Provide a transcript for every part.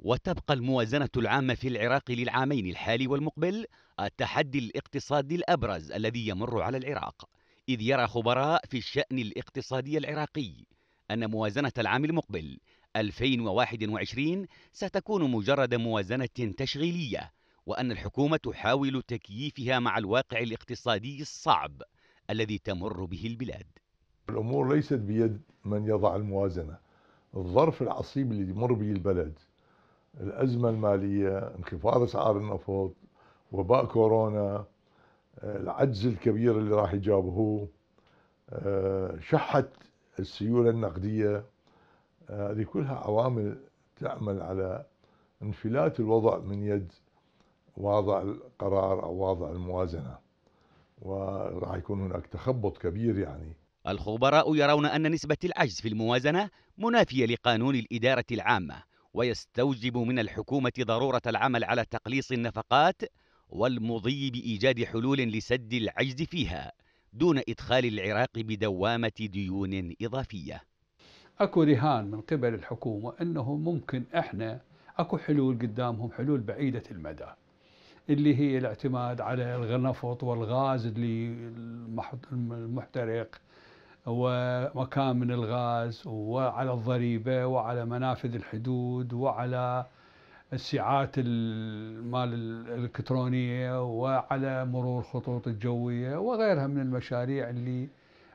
وتبقى الموازنة العامة في العراق للعامين الحالي والمقبل التحدي الاقتصادي الأبرز الذي يمر على العراق إذ يرى خبراء في الشأن الاقتصادي العراقي أن موازنة العام المقبل 2021 ستكون مجرد موازنة تشغيلية وأن الحكومة تحاول تكييفها مع الواقع الاقتصادي الصعب الذي تمر به البلاد الأمور ليست بيد من يضع الموازنة الظرف العصيب الذي يمر به البلد الأزمة المالية انخفاض أسعار النفط وباء كورونا العجز الكبير اللي راح يجابهوه آه، شحت السيولة النقدية آه، هذه كلها عوامل تعمل على انفلات الوضع من يد واضع القرار أو واضع الموازنة وراح يكون هناك تخبط كبير يعني الخبراء يرون أن نسبة العجز في الموازنة منافية لقانون الإدارة العامة ويستوجب من الحكومة ضرورة العمل على تقليص النفقات والمضي بإيجاد حلول لسد العجز فيها دون إدخال العراق بدوامة ديون إضافية أكو رهان من قبل الحكومة أنه ممكن إحنا أكو حلول قدامهم حلول بعيدة المدى اللي هي الاعتماد على النفط والغاز اللي المحترق ومكامن الغاز وعلى الضريبة وعلى منافذ الحدود وعلى السعات المال الإلكترونية وعلى مرور خطوط الجوية وغيرها من المشاريع اللي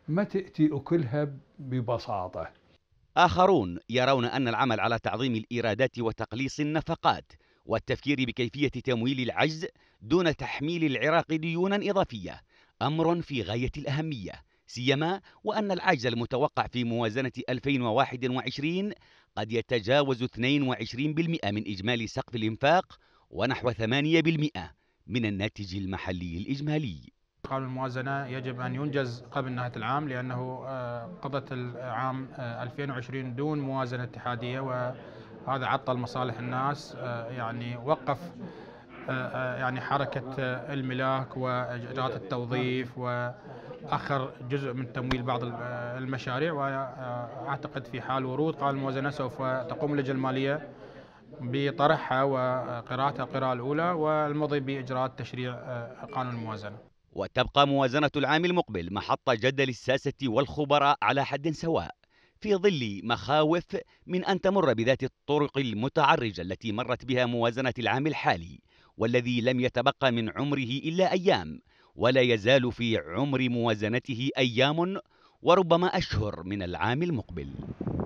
ما تأتي أكلها ببساطة آخرون يرون أن العمل على تعظيم الإيرادات وتقليص النفقات والتفكير بكيفية تمويل العجز دون تحميل العراق ديونا إضافية أمر في غاية الأهمية سيما وأن العجز المتوقع في موازنة 2021 قد يتجاوز 22% من إجمالي سقف الإنفاق ونحو 8% من الناتج المحلي الإجمالي قانون الموازنة يجب أن ينجز قبل نهاية العام لأنه آه، قضت العام 2020 آه، دون موازنة اتحادية وهذا عطل مصالح الناس آه، يعني وقف آه، آه، يعني حركة آه، الملاك وإجراءات التوظيف نعم. وأخر جزء من تمويل بعض المشاريع وأعتقد في حال ورود قال الموازنة سوف تقوم اللجنة المالية بطرحها وقراءتها القراءة الأولى والمضي بإجراءات تشريع قانون الموازنة وتبقى موازنة العام المقبل محط جدل للساسة والخبراء على حد سواء في ظل مخاوف من أن تمر بذات الطرق المتعرجة التي مرت بها موازنة العام الحالي والذي لم يتبقى من عمره إلا أيام ولا يزال في عمر موازنته أيام وربما أشهر من العام المقبل